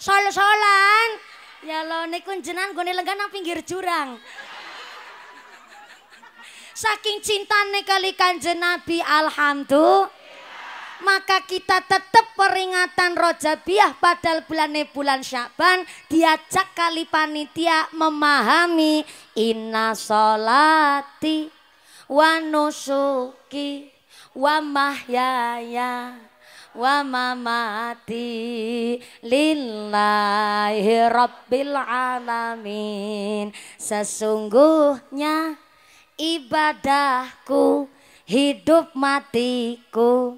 Sol-solan. Ya lo nekun jenan gue lenggan nang pinggir jurang. Saking cinta kali kanjeng Nabi alhamdulillah. Maka kita tetap peringatan Rojabiah padahal bulan bulan Syaban diajak kali panitia memahami inna solati wa nusuki wa mahyaya wa mamati lillahi rabbil alamin sesungguhnya ibadahku hidup matiku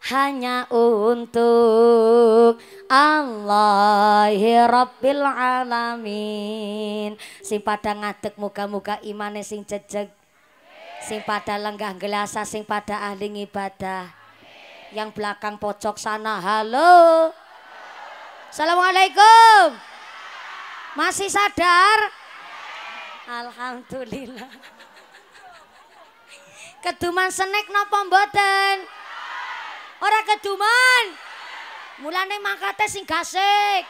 hanya untuk Allah Rabbil Alamin sing pada ngadek muka-muka imane sing jejeg sing pada lenggah gelasa sing pada ahli ibadah yang belakang pojok sana, halo. Assalamualaikum. Masih sadar? Alhamdulillah. Keduman senek nopo mboten? Ora keduman. Mulane mangkate sing gasik.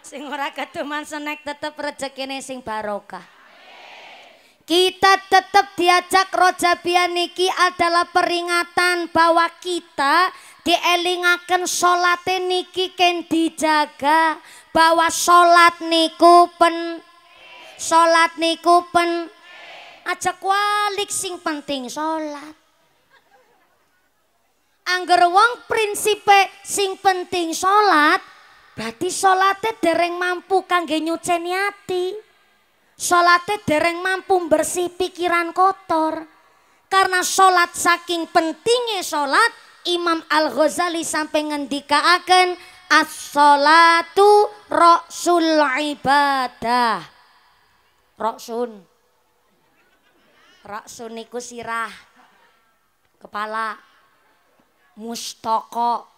Sing ora keduman senek tetep rezekine sing barokah kita tetap diajak rojabian niki adalah peringatan bahwa kita dielingakan sholat niki ken dijaga bahwa sholat niku pen sholat niku pen aja kualik sing penting sholat Angger wong prinsipe sing penting sholat berarti sholatnya dereng mampu kangge nyuceni ati Solatnya dereng mampu bersih pikiran kotor. Karena solat saking pentingnya solat, Imam Al-Ghazali sampai akan as-salatu rasul ibadah. Roksun. Roksun niku sirah. Kepala. Mustoko.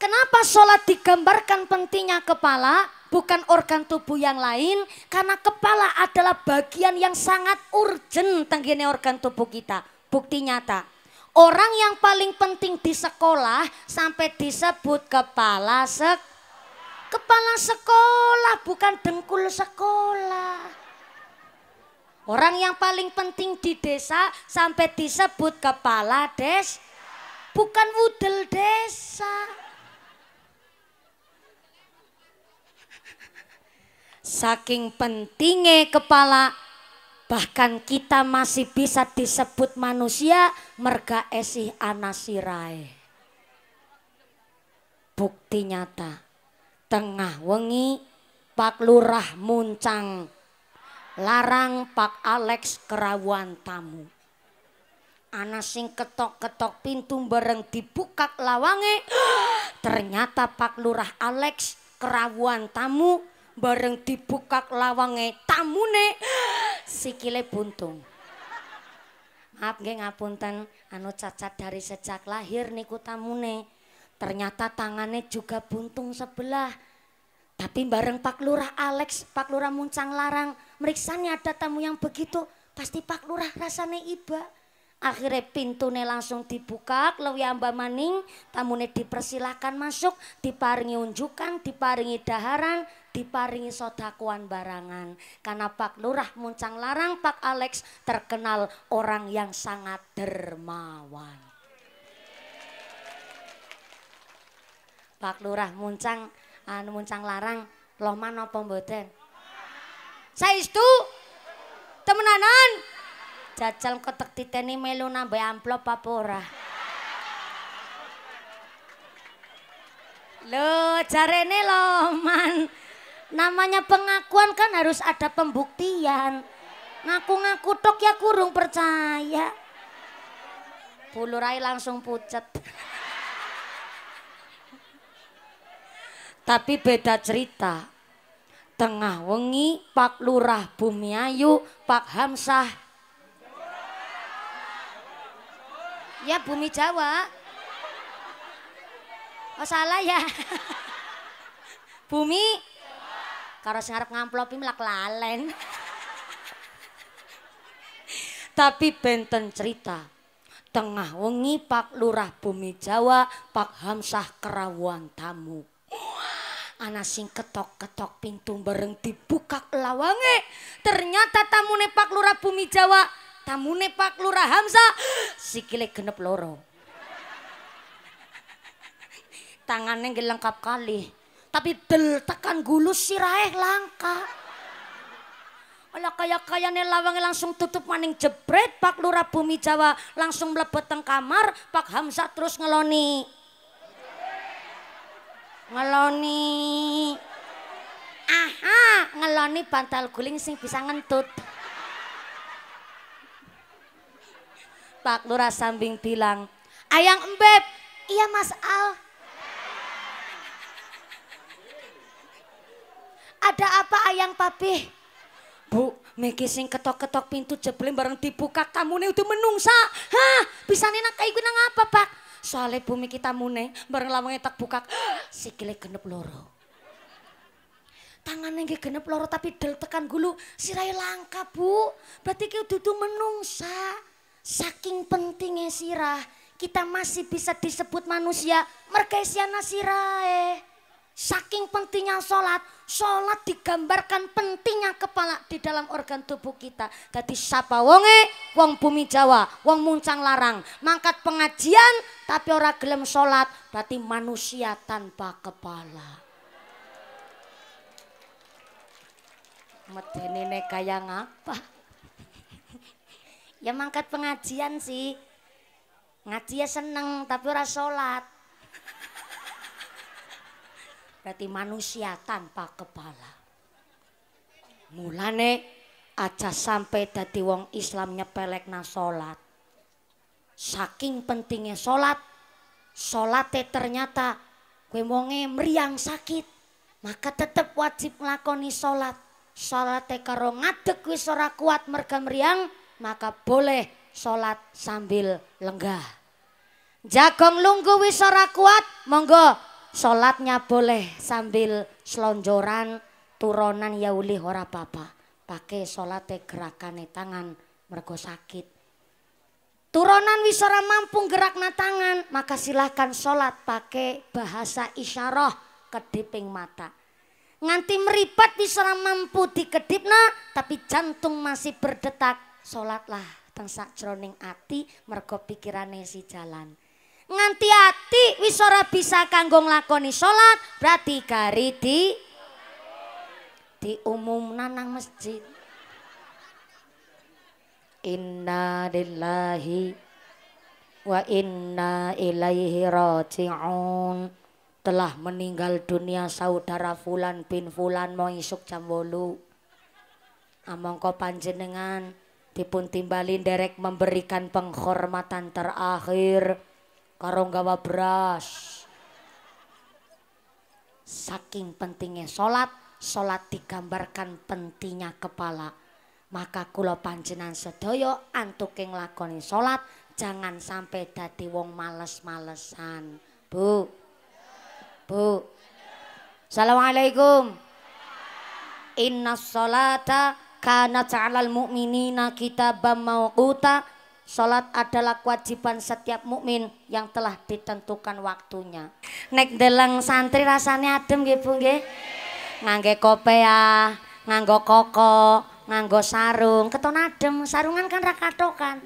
Kenapa sholat digambarkan pentingnya kepala? bukan organ tubuh yang lain karena kepala adalah bagian yang sangat urgent tenggine organ tubuh kita. Bukti nyata. Orang yang paling penting di sekolah sampai disebut kepala sek kepala sekolah bukan dengkul sekolah. Orang yang paling penting di desa sampai disebut kepala des bukan wudel desa. Saking pentingnya kepala, bahkan kita masih bisa disebut manusia merga esih anasirai. Bukti nyata, tengah wengi Pak Lurah Muncang, larang Pak Alex kerawuan tamu. anak sing ketok-ketok pintu bareng dibuka lawange. Ternyata Pak Lurah Alex kerawuan tamu bareng dibuka lawange tamune sikile buntung maaf nggih ngapunten anu cacat dari sejak lahir niku tamune ternyata tangannya juga buntung sebelah tapi bareng Pak Lurah Alex Pak Lurah Muncang Larang meriksanya ada tamu yang begitu pasti Pak Lurah rasane iba akhirnya pintune langsung dibuka lewi amba maning tamune dipersilahkan masuk diparingi unjukan diparingi daharan diparingi sodakuan barangan. Karena Pak Lurah Muncang Larang Pak Alex terkenal orang yang sangat dermawan. Pak Lurah Muncang, anu Muncang Larang, mana pemboten. Saya itu Temenanan? Jajal kotak titeni melu nambah amplop papora. Loh, jarene loh, loman. Namanya pengakuan kan harus ada pembuktian. Ngaku-ngaku tok ya kurung percaya. Bulurai langsung pucet. Tapi beda cerita. Tengah wengi Pak Lurah Bumiayu, Pak Hamsah. Ya Bumi Jawa. Oh salah ya. Bumi karo sing arep ngamplopi melak lalen. Tapi benten cerita. Tengah wengi Pak Lurah Bumi Jawa, Pak Hamsah Kerawuan tamu. Ana sing ketok-ketok pintu bareng dibuka lawange. Ternyata tamune Pak Lurah Bumi Jawa, tamune Pak Lurah Hamsah sikile genep loro. Tangannya gelengkap lengkap kali tapi del tekan gulus sirahe langka. Ala kaya-kayane lawange langsung tutup maning jebret Pak Lurah Bumi Jawa langsung mlebet teng kamar Pak Hamzah terus ngeloni. Ngeloni. Aha, ngeloni bantal guling sing bisa ngentut. Pak Lurah sambing bilang, "Ayang Embeb, iya Mas Al, Ada apa ayang papi? Bu, Meki sing ketok-ketok pintu jebelin bareng dibuka kamu nih udah menungsa. Hah, bisa nih nak kayak nang apa pak? Soalnya bumi kita mune bareng lawangnya tak buka. Sikile genep loro. Tangan nengi genep loro tapi del tekan gulu sirai langka bu. Berarti udah tuh menungsa. Saking pentingnya sirah kita masih bisa disebut manusia merkesiana sirae. Saking pentingnya sholat Sholat digambarkan pentingnya kepala di dalam organ tubuh kita. Jadi siapa wonge, wong bumi Jawa, wong muncang larang. Mangkat pengajian tapi ora gelem sholat. Berarti manusia tanpa kepala. Medenine kaya ngapa? ya mangkat pengajian sih. Ngaji ya seneng tapi ora sholat berarti manusia tanpa kepala. Mulane aja sampai dadi wong Islam na salat. Saking pentingnya salat, salate ternyata kowe wonge meriang sakit, maka tetap wajib nglakoni salat. Salate karo ngadeg wis ora kuat merga meriang, maka boleh salat sambil lenggah. Jagong lungguh wis ora kuat, monggo Sholatnya boleh sambil selonjoran, turunan ya hora ora papa. Pakai sholat gerakane tangan mergo sakit. Turunan wis ora mampu gerakna tangan, maka silahkan sholat pakai bahasa isyarah kediping mata. Nganti meripat wis mampu dikedipna, tapi jantung masih berdetak, sholatlah teng sakjroning ati mergo pikirane si jalan nganti ati wis ora bisa kanggo nglakoni salat berarti kari di umum nanang masjid Inna lillahi wa inna ilaihi raji'un telah meninggal dunia saudara Fulan bin Fulan mau isuk jam wolu ah, kau panjenengan dipun timbalin derek memberikan penghormatan terakhir karo gawa beras. Saking pentingnya sholat, sholat digambarkan pentingnya kepala. Maka kula panjenan sedoyo antuking lakoni sholat, jangan sampai dadi wong males-malesan. Bu. Bu. Assalamualaikum. Inna sholata kana ta'alal mu'minina kitabam mawquta Salat adalah kewajiban setiap mukmin yang telah ditentukan waktunya. Nek deleng santri rasanya adem nggih Bu nggih. Ngangge kopea, ya, nganggo koko, nganggo sarung, keton adem. Sarungan kan rakato kan.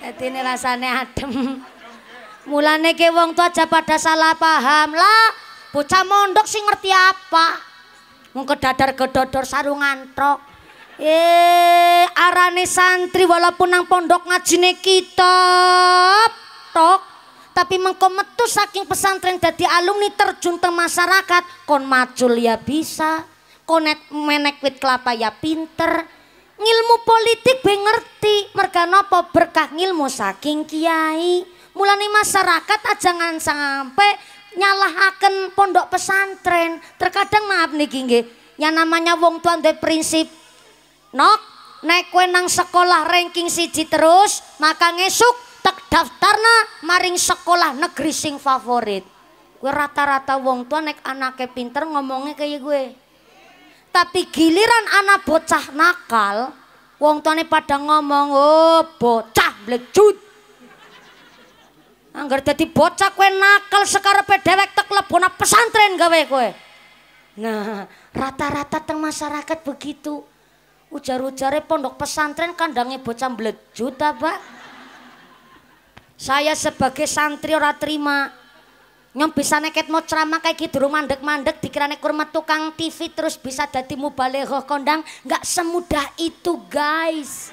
Jadi ini rasanya adem. Mulane ke wong tua aja pada salah paham lah. Bocah mondok sih ngerti apa? Mungkin kedadar kedodor sarungan tok. Eh, arane santri walaupun nang pondok ngajine kitab tok, tapi mengko metu saking pesantren jadi alumni terjun ke masyarakat, kon macul ya bisa, konek menek wit kelapa ya pinter. Ngilmu politik be ngerti, merga nopo berkah ngilmu saking kiai. Mulane masyarakat aja ngan sampe nyalahaken pondok pesantren. Terkadang maaf nih nggih, yang namanya wong tuan de prinsip Nok, nek kuenang nang sekolah ranking siji terus, maka ngesuk tek daftarna maring sekolah negeri sing favorit. Gue rata-rata wong tua nek ke pinter ngomongnya kayak gue. Tapi giliran anak bocah nakal, wong tuane pada ngomong, "Oh, bocah blecut." Angger jadi bocah kue nakal sekarang pedewek tek lepona pesantren gawe kue. Nah, rata-rata teng masyarakat begitu. Ujar-ujarnya pondok pesantren kandangnya bocah juta, apa? Saya sebagai santri ora terima. Nyom bisa neket mau ceramah kayak gitu mandek-mandek dikirane kurma tukang TV terus bisa jadi mubaleghah kondang nggak semudah itu guys.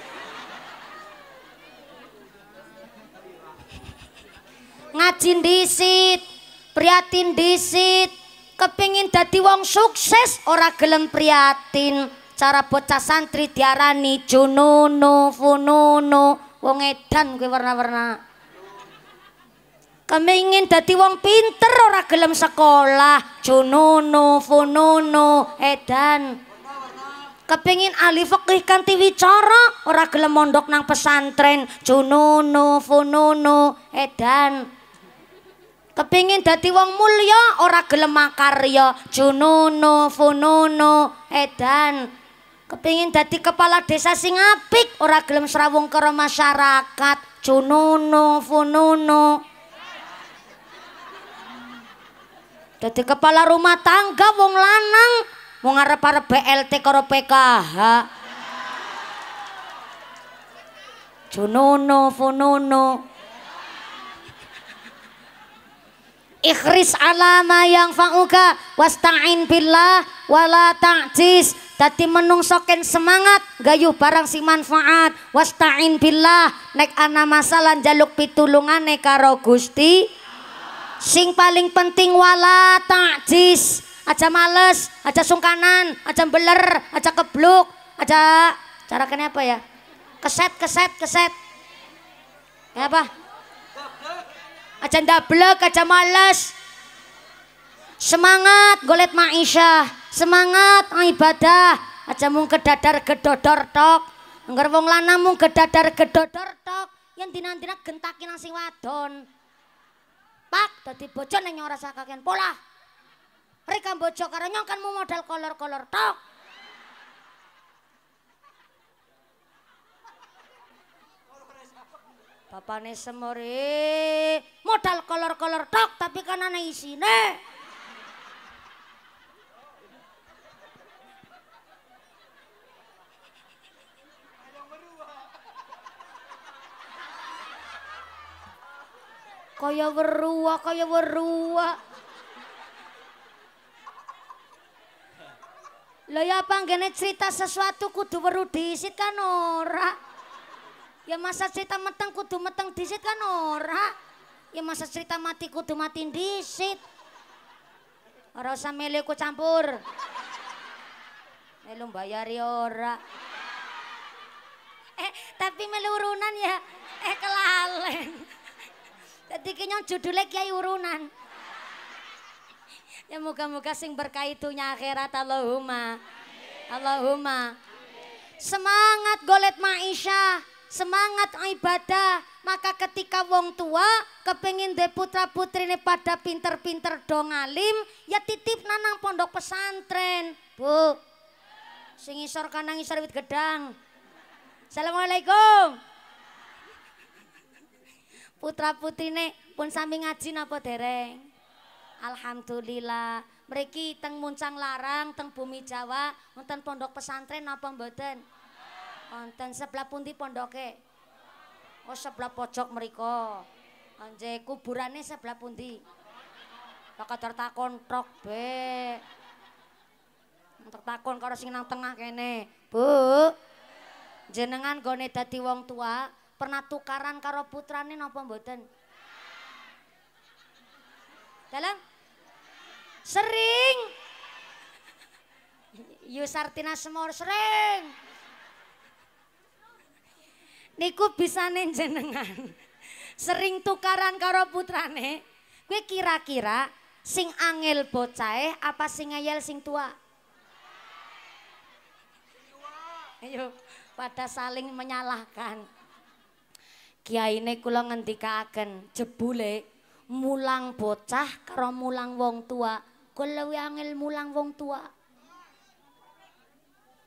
Ngajin disit, priatin disit, kepingin jadi wong sukses ora gelem priatin cara bocah santri diarani jununu fununu wong edan kuwi warna-warna kepengin dadi wong pinter ora gelem sekolah jununu fununu edan kepengin ahli fakih kanti wicara ora gelem mondok nang pesantren jununu fununu edan kepingin dadi wong mulya ora gelem makarya jununu fununu edan Kepingin jadi kepala desa sing apik, ora gelem serawung karo masyarakat, cunono fununo. Jadi kepala rumah tangga wong lanang, mau ngarep-arep BLT karo PKH. cunono fununo. Ikhris alama yang fa'uka wasta'in billah wala ta'jis Tati menungsoken semangat gayuh barang si manfaat wasta'in billah nek ana masalah jaluk pitulungane karo Gusti sing paling penting wala takjis aja males aja sungkanan aja beler aja kebluk aja cara kene apa ya keset keset keset ya apa aja ndablek aja males semangat golet ma'isyah semangat ibadah aja mung kedadar gedodor tok ngger wong lanang mung gedadar gedodor tok yen dinantina gentaki nang sing wadon pak dadi bojo nang ora sakaken pola reka bojo karo nyong kan mau modal kolor-kolor tok nih semuri, modal kolor-kolor tok tapi kan aneh isine. kaya weruak kaya weruak Lo ya gini cerita sesuatu kudu weru disit kan ora. Ya masa cerita meteng kudu meteng disit kan ora. Ya masa cerita mati kudu mati disit. Ora usah ku campur. Melu bayari ora. Eh, tapi melu ya. Eh kelapa. Dadi judulnya Kiai Urunan. Ya moga-moga sing berkah akhirat Allahumma. Allahumma. Semangat golet maisha, semangat ibadah. Maka ketika wong tua kepingin de putra ini pada pinter-pinter dong alim, ya titip nanang pondok pesantren. Bu, sing isor kanang isor wit gedang. Assalamualaikum. putra putrine pun sami ngaji napa dereng alhamdulillah mereka teng muncang larang teng bumi jawa wonten pondok pesantren napa mboten wonten sebelah pundi pondoke oh sebelah pojok mereka anje kuburannya sebelah pundi bakal tertakon trok be tertakon karo sing nang tengah kene bu jenengan gone dadi wong tua Pernah tukaran karo putrane napa mboten? Dalam? Sering. Yusartina semua sering. Niku bisa jenengan. Sering tukaran karo putrane. Gue kira-kira sing angel bocae apa sing ngeyel sing tua? Ayo, pada saling menyalahkan. Kiai kiyaine kula akan jebule mulang bocah karo mulang wong tua kula luwih angel mulang wong tua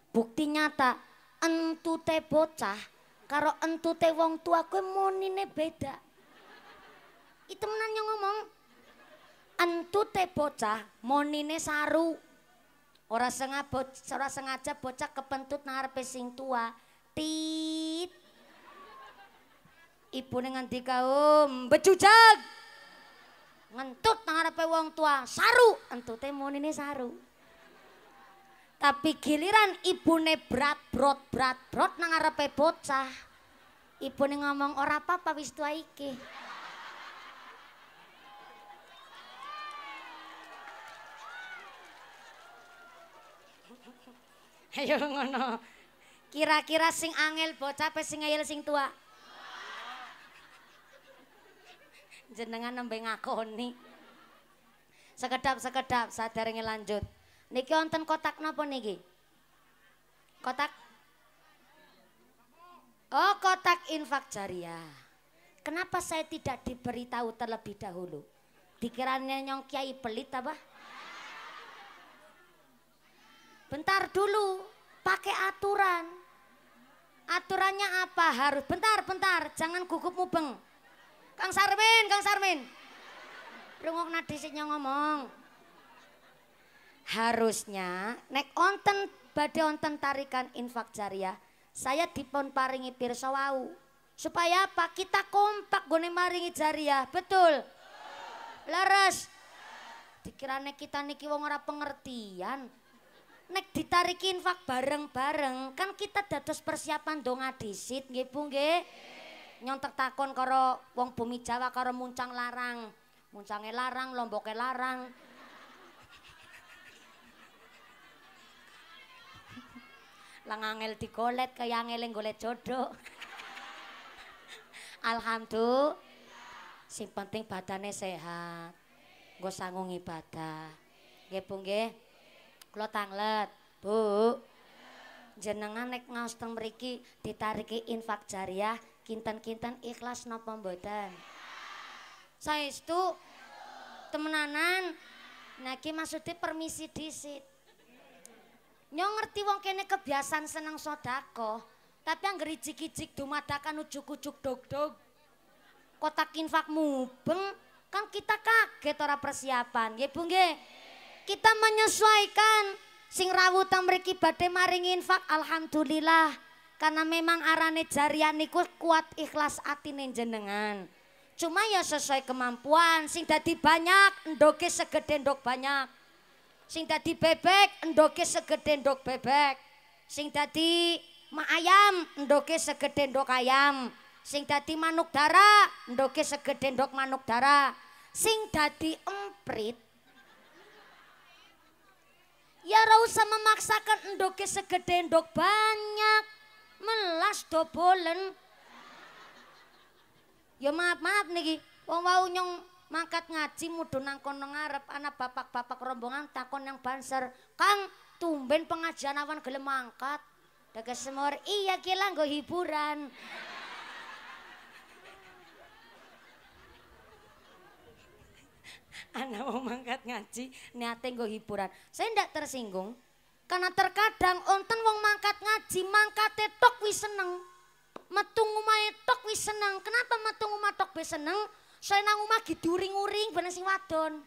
bukti nyata entute bocah karo entute wong tua kuwi monine beda itu menan yang ngomong entute bocah monine saru ora sengaja ora sengaja bocah kepentut narpe sing tua tit Ibu nganti kaum becujag ngentut nang arepe wong tua saru entute ini saru tapi giliran ibune brat brot brat brot nang arepe bocah nih ngomong ora apa-apa wis tua iki Ayo ngono. Kira-kira sing angel bocah apa sing ngeyel sing tua? jenengan nembe ngakoni. Sekedap sekedap saderenge lanjut. Niki wonten kotak napa niki? Kotak Oh, kotak infak jariah. Kenapa saya tidak diberitahu terlebih dahulu? Dikiranya nyong kiai pelit apa? Bentar dulu, pakai aturan. Aturannya apa? Harus bentar, bentar, jangan gugup mubeng. Kang Sarmin, Kang Sarmin. Rungok nadisnya ngomong. Harusnya nek onten badhe onten tarikan infak jariah, saya dipon paringi pirsa wau. Supaya apa? Kita kompak gone maringi jariah, betul? Leres. Dikirane kita niki wong ora pengertian. Nek ditarikin infak bareng-bareng, kan kita dados persiapan dong adisit nggih Bu nggih. nyontek takon karo wong bumi Jawa karo muncang larang. Muncange larang, lomboke larang. Langangel digolet kaya angel golet jodoh. Alhamdulillah. Sing penting badane sehat. Nggo sangung ibadah. Nggih Bu nggih. Kula tanglet, Bu. Jenengan nek ngaos teng mriki ditariki infak jariah kinten-kinten ikhlas napa mboten? itu temenanan. Nah maksudnya permisi disit. Nyong ngerti wong kene kebiasaan seneng sodako, tapi yang gerijik-ijik dumadakan ujuk-ujuk dog-dog. Kotak infak mubeng, kan kita kaget ora persiapan. Ya Bu Kita menyesuaikan sing rawutan ta mriki badhe maring infak alhamdulillah. Karena memang arane jarian niku kuat ikhlas ati jenengan. Cuma ya sesuai kemampuan, sing dadi banyak endoke segede ndok banyak. Sing dadi bebek endoke segede ndok bebek. Sing dadi ma ayam endoke segede ndok ayam. Sing dadi manuk dara endoke segede ndok manuk dara. Sing dadi emprit Ya ora usah memaksakan endoke segede endok banyak melas dobolen, Ya maaf-maaf niki, wong wau nyong mangkat ngaji mudun nangkon kono ngarep ana bapak-bapak rombongan takon yang banser. Kang, tumben pengajian awan gelem mangkat. Dagas semor, iya gila nggo hiburan. anak mau mangkat ngaji niatnya nggo hiburan. Saya ndak tersinggung, karena terkadang onten wong mangkat ngaji, mangkat e tok wis seneng. Metu omahe tok wis seneng. Kenapa metu omah e tok wis seneng? Saya nang omah diuring-uring bener sing wadon.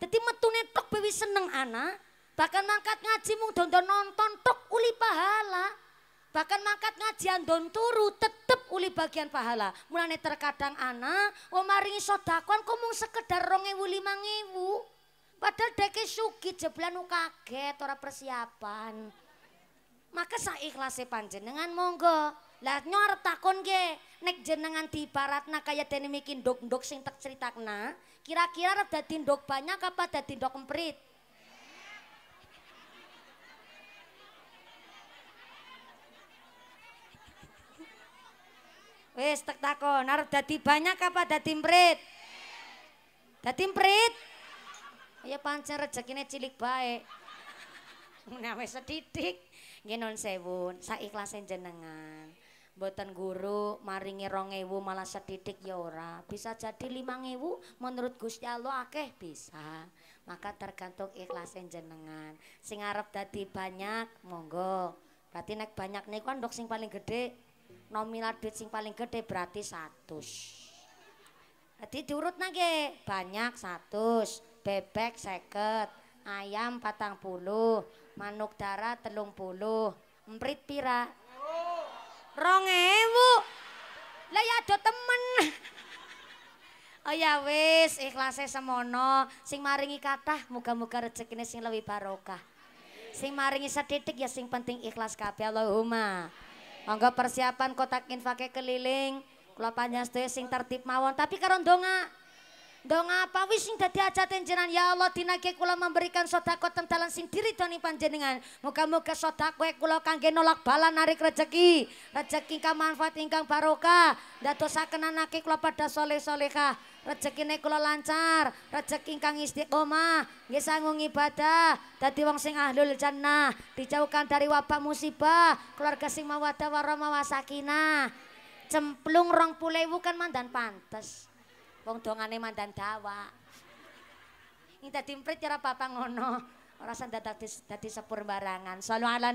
Dadi metune tok wis seneng ana Bahkan mangkat ngaji mung dondo nonton tok uli pahala. Bahkan mangkat ngaji andon turu tetep uli bagian pahala. Mulane terkadang ana wong maringi sedakon kok mung sekedar 2500. Padahal deke sugih jeblan kaget ora persiapan. Maka ikhlas ikhlase panjenengan monggo. Lah nyor takon ge, nek jenengan di nak kayak dene mikin dok dok sing tak critakna, kira-kira ada dadi dok banyak apa dadi dok emprit? Wes tak takon, ada dadi banyak apa dadi emprit? Dadi emprit? Ya pancen rezekine cilik bae. Menawi sedidik nggih non sewun, saikhlase jenengan. Mboten guru maringi 2000 malah sedidik ya ora. Bisa jadi 5000 menurut Gusti Allah akeh bisa. Maka tergantung ikhlase jenengan. Sing arep dadi banyak monggo. Berarti nek banyak niku ndok sing paling gede nominal duit sing paling gede berarti 100. Dadi diurut nggih, banyak 100. bebek seket, ayam patang puluh, manuk darah telung puluh, emprit pira. Rong ewu, lah ya ada temen. Oh ya wis, ikhlasnya semono, sing maringi kata, muka-muka rezekinya sing lebih barokah. Sing maringi sedetik ya sing penting ikhlas kabeh Allahumma. Monggo persiapan kotak infake keliling. Kula panjenengan sing tertib mawon tapi karo ndonga. Dong apa wis sing dadi ajaten jenengan ya Allah dinake kula memberikan sedekah teng dalan sing diridoni panjenengan. Muga-muga sedekah kula kangge nolak bala narik rejeki. Rejeki kang manfaat ingkang barokah. Dadosaken anake kula padha saleh-salehah. Rejekine kula lancar, rejeki ingkang istiqomah, nggih sangung ibadah, dadi wong sing ahlul jannah, dijauhkan dari wabah musibah, keluarga sing mawaddah warahmah sakinah. Cemplung rong pulewu kan mandan pantes. wong dongane mandan dawa. Ing dadi mprit ora papa ngono. Ora sandat dadi sepur barangan. Sallu